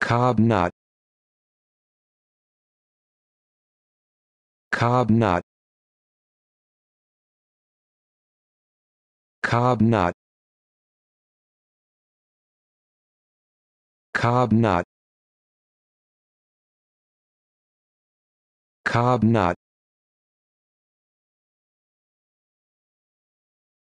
Cob nut. Cob nut. Cob nut. Cob nut.